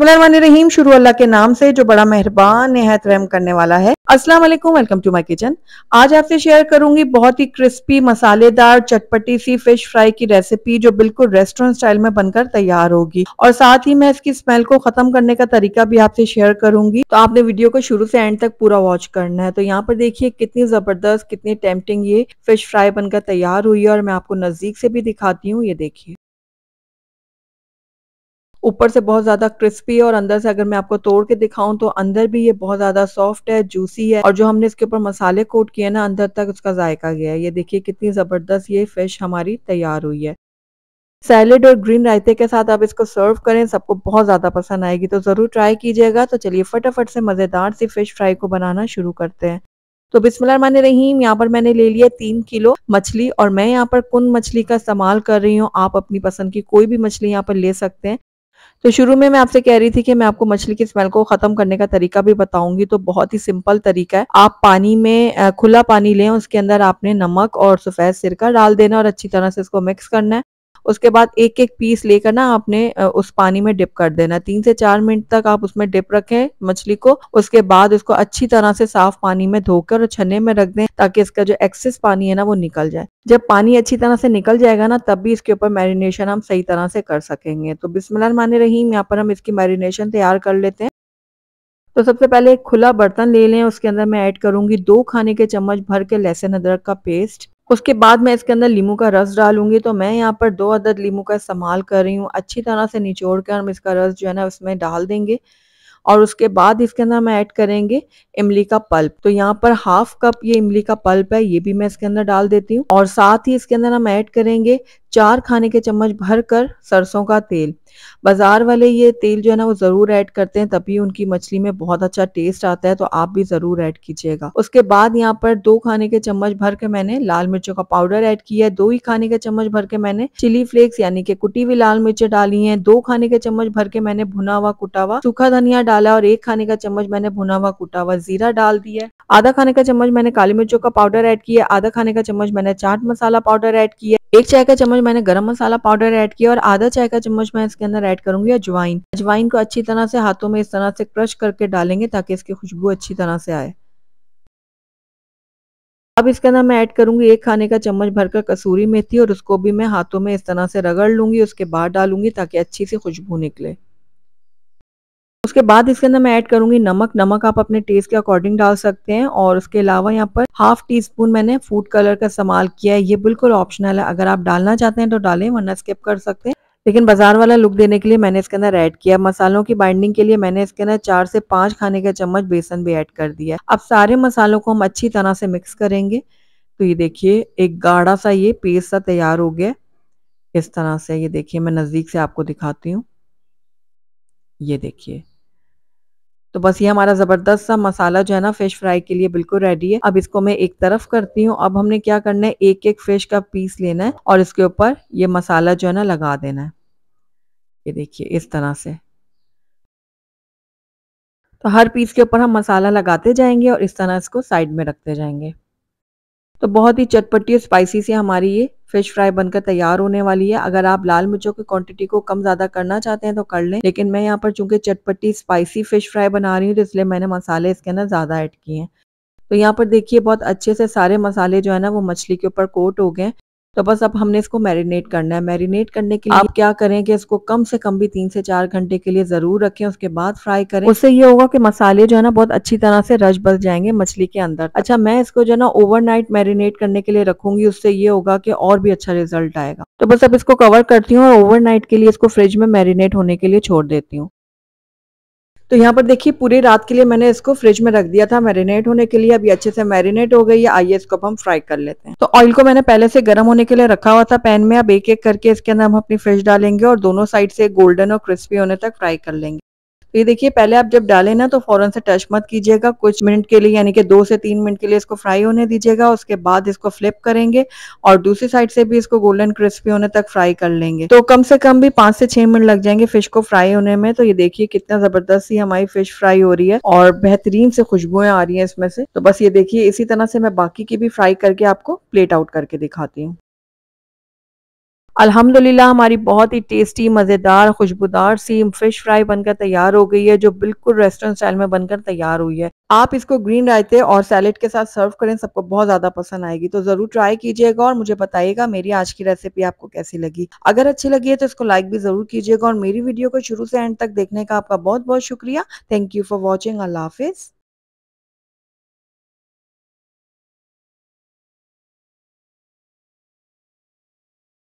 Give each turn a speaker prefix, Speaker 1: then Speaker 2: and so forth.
Speaker 1: रहीम शुरू अल्लाह के नाम से जो बड़ा मेहरबान नहायत रहम करने वाला है अस्सलाम वालेकुम वेलकम टू माय किचन आज आपसे शेयर करूंगी बहुत ही क्रिस्पी मसालेदार चटपटी सी फिश फ्राई की रेसिपी जो बिल्कुल रेस्टोरेंट स्टाइल में बनकर तैयार होगी और साथ ही मैं इसकी स्मेल को खत्म करने का तरीका भी आपसे शेयर करूंगी तो आपने वीडियो को शुरू से एंड तक पूरा वॉच करना है तो यहाँ पर देखिए कितनी जबरदस्त कितनी टेम्पटिंग ये फिश फ्राई बनकर तैयार हुई है और मैं आपको नजदीक से भी दिखाती हूँ ये देखिए ऊपर से बहुत ज़्यादा क्रिस्पी है और अंदर से अगर मैं आपको तोड़ के दिखाऊं तो अंदर भी ये बहुत ज़्यादा सॉफ्ट है जूसी है और जो हमने इसके ऊपर मसाले कोट किए ना अंदर तक उसका जायका गया है ये देखिए कितनी ज़बरदस्त ये फ़िश हमारी तैयार हुई है सैलेड और ग्रीन रायते के साथ आप इसको सर्व करें सबको बहुत ज़्यादा पसंद आएगी तो ज़रूर ट्राई कीजिएगा तो चलिए फटाफट से मज़ेदार सी फ़िश फ्राई को बनाना शुरू करते हैं तो माने रहीम यहाँ पर मैंने ले लिया तीन किलो मछली और मैं यहाँ पर कुन मछली का इस्तेमाल कर रही हूँ आप अपनी पसंद की कोई भी मछली यहाँ पर ले सकते हैं तो शुरू में मैं आपसे कह रही थी कि मैं आपको मछली की स्मेल को खत्म करने का तरीका भी बताऊंगी तो बहुत ही सिंपल तरीका है आप पानी में खुला पानी लें उसके अंदर आपने नमक और सफेद सिरका डाल देना और अच्छी तरह से इसको मिक्स करना है उसके बाद एक एक पीस लेकर ना आपने उस पानी में डिप कर देना तीन से चार मिनट तक आप उसमें डिप रखें मछली को उसके बाद उसको अच्छी तरह से साफ पानी में धोकर और छन्ने में रख दें ताकि इसका जो एक्सेस पानी है ना वो निकल जाए जब पानी अच्छी तरह से निकल जाएगा ना तब भी इसके ऊपर मैरिनेशन हम सही तरह से कर सकेंगे तो बिस्मिल्लाह माने रहीम यहाँ पर हम इसकी मैरिनेशन तैयार कर लेते हैं तो सबसे पहले एक खुला बर्तन ले लें उसके अंदर मैं ऐड करूंगी दो खाने के चम्मच भर के लहसुन अदरक का पेस्ट उसके बाद मैं इसके अंदर लीमू का रस डालूंगी तो मैं यहाँ पर दो अदद लीमू का इस्तेमाल कर रही हूँ अच्छी तरह से निचोड़ कर हम इसका रस जो है ना उसमें डाल देंगे और उसके बाद इसके अंदर हम ऐड करेंगे इमली का पल्प तो यहाँ पर हाफ कप ये इमली का पल्प है ये भी मैं इसके अंदर डाल देती हूँ और साथ ही इसके अंदर हम ऐड करेंगे चार खाने के चम्मच भर कर सरसों का तेल बाजार वाले ये तेल जो है ना वो जरूर ऐड करते हैं तभी उनकी मछली में बहुत अच्छा टेस्ट आता है तो आप भी जरूर ऐड कीजिएगा उसके बाद यहाँ पर दो खाने के चम्मच भर के मैंने लाल मिर्चों का पाउडर ऐड किया है दो ही खाने के चम्मच भर के मैंने चिली फ्लेक्स यानी कि कुटी हुई लाल मिर्चें डाली है दो खाने के चम्मच भर के मैंने भुना हुआ कुटा हुआ सूखा धनिया डाला और एक खाने का चम्मच मैंने भुना हुआ कुटा हुआ जीरा डाल दिया आधा खाने का चम्मच मैंने काली मिर्चों का पाउडर ऐड किया आधा खाने का चम्मच मैंने चाट मसाला पाउडर ऐड किया एक चाय का चम्मच मैंने गरम मसाला पाउडर ऐड किया और आधा चाय का चम्मच मैं इसके अंदर ऐड करूंगी अजवाइन अजवाइन को अच्छी तरह से हाथों में इस तरह से क्रश करके डालेंगे ताकि इसकी खुशबू अच्छी तरह से आए अब इसके अंदर मैं ऐड करूंगी एक खाने का चम्मच भरकर कसूरी मेथी और उसको भी मैं हाथों में इस तरह से रगड़ लूंगी उसके बाद डालूंगी ताकि अच्छी सी खुशबू निकले उसके बाद इसके अंदर मैं ऐड करूंगी नमक नमक आप अपने टेस्ट के अकॉर्डिंग डाल सकते हैं और उसके अलावा यहाँ पर हाफ टी स्पून मैंने फूड कलर का इस्तेमाल किया है ये बिल्कुल ऑप्शनल है अगर आप डालना चाहते हैं तो डालें वरना स्किप कर सकते हैं लेकिन बाजार वाला लुक देने के लिए मैंने इसके अंदर ऐड किया मसालों की बाइंडिंग के लिए मैंने इसके अंदर चार से पांच खाने का चम्मच बेसन भी ऐड कर दिया अब सारे मसालों को हम अच्छी तरह से मिक्स करेंगे तो ये देखिए एक गाढ़ा सा ये पेस्ट सा तैयार हो गया इस तरह से ये देखिए मैं नज़दीक से आपको दिखाती हूँ ये देखिए तो बस ये हमारा ज़बरदस्त सा मसाला जो है ना फिश फ्राई के लिए बिल्कुल रेडी है अब इसको मैं एक तरफ करती हूँ अब हमने क्या करना है एक एक फिश का पीस लेना है और इसके ऊपर ये मसाला जो है ना लगा देना है ये देखिए इस तरह से तो हर पीस के ऊपर हम मसाला लगाते जाएंगे और इस तरह इसको साइड में रखते जाएंगे तो बहुत ही चटपटी और स्पाइसी से हमारी ये फिश फ्राई बनकर तैयार होने वाली है अगर आप लाल मिर्चों की क्वांटिटी को कम ज्यादा करना चाहते हैं तो कर लें लेकिन मैं यहाँ पर चूंकि चटपटी स्पाइसी फिश फ्राई बना रही हूँ तो इसलिए मैंने मसाले इसके अंदर ज्यादा ऐड किए हैं तो यहाँ पर देखिए बहुत अच्छे से सारे मसाले जो है ना वो मछली के ऊपर कोट हो गए तो बस अब हमने इसको मैरिनेट करना है मैरिनेट करने के लिए आप क्या करें कि इसको कम से कम भी तीन से चार घंटे के लिए जरूर रखें उसके बाद फ्राई करें उससे ये होगा कि मसाले जो है ना बहुत अच्छी तरह से रश बस जाएंगे मछली के अंदर अच्छा मैं इसको जो है ना ओवरनाइट मैरिनेट करने के लिए रखूंगी उससे ये होगा कि और भी अच्छा रिजल्ट आएगा तो बस अब इसको कवर करती हूँ और ओवर के लिए इसको फ्रिज में मैरिनेट होने के लिए छोड़ देती हूँ तो यहाँ पर देखिए पूरी रात के लिए मैंने इसको फ्रिज में रख दिया था मैरिनेट होने के लिए अभी अच्छे से मैरिनेट हो गई है आइए इसको अब हम फ्राई कर लेते हैं तो ऑयल को मैंने पहले से गर्म होने के लिए रखा हुआ था पैन में अब एक एक करके इसके अंदर हम अपनी फिश डालेंगे और दोनों साइड से गोल्डन और क्रिस्पी होने तक फ्राई कर लेंगे ये देखिए पहले आप जब डालें ना तो फौरन से टच मत कीजिएगा कुछ मिनट के लिए यानी कि दो से तीन मिनट के लिए इसको फ्राई होने दीजिएगा उसके बाद इसको फ्लिप करेंगे और दूसरी साइड से भी इसको गोल्डन क्रिस्पी होने तक फ्राई कर लेंगे तो कम से कम भी पांच से छह मिनट लग जाएंगे फिश को फ्राई होने में तो ये देखिए कितना जबरदस्त ही हमारी फिश फ्राई हो रही है और बेहतरीन से खुशबुएं आ रही है इसमें से तो बस ये देखिए इसी तरह से मैं बाकी की भी फ्राई करके आपको प्लेट आउट करके दिखाती हूँ अल्हम्दुलिल्लाह हमारी बहुत ही टेस्टी मज़ेदार खुशबूदार सी फ़िश फ्राई बनकर तैयार हो गई है जो बिल्कुल रेस्टोरेंट स्टाइल में बनकर तैयार हुई है आप इसको ग्रीन रायते और सैलेड के साथ सर्व करें सबको बहुत ज़्यादा पसंद आएगी तो ज़रूर ट्राई कीजिएगा और मुझे बताइएगा मेरी आज की रेसिपी आपको कैसी लगी अगर अच्छी लगी है तो इसको लाइक भी ज़रूर कीजिएगा और मेरी वीडियो को शुरू से एंड तक देखने का आपका बहुत बहुत शुक्रिया थैंक यू फॉर वॉचिंग अल्लाह हाफिज़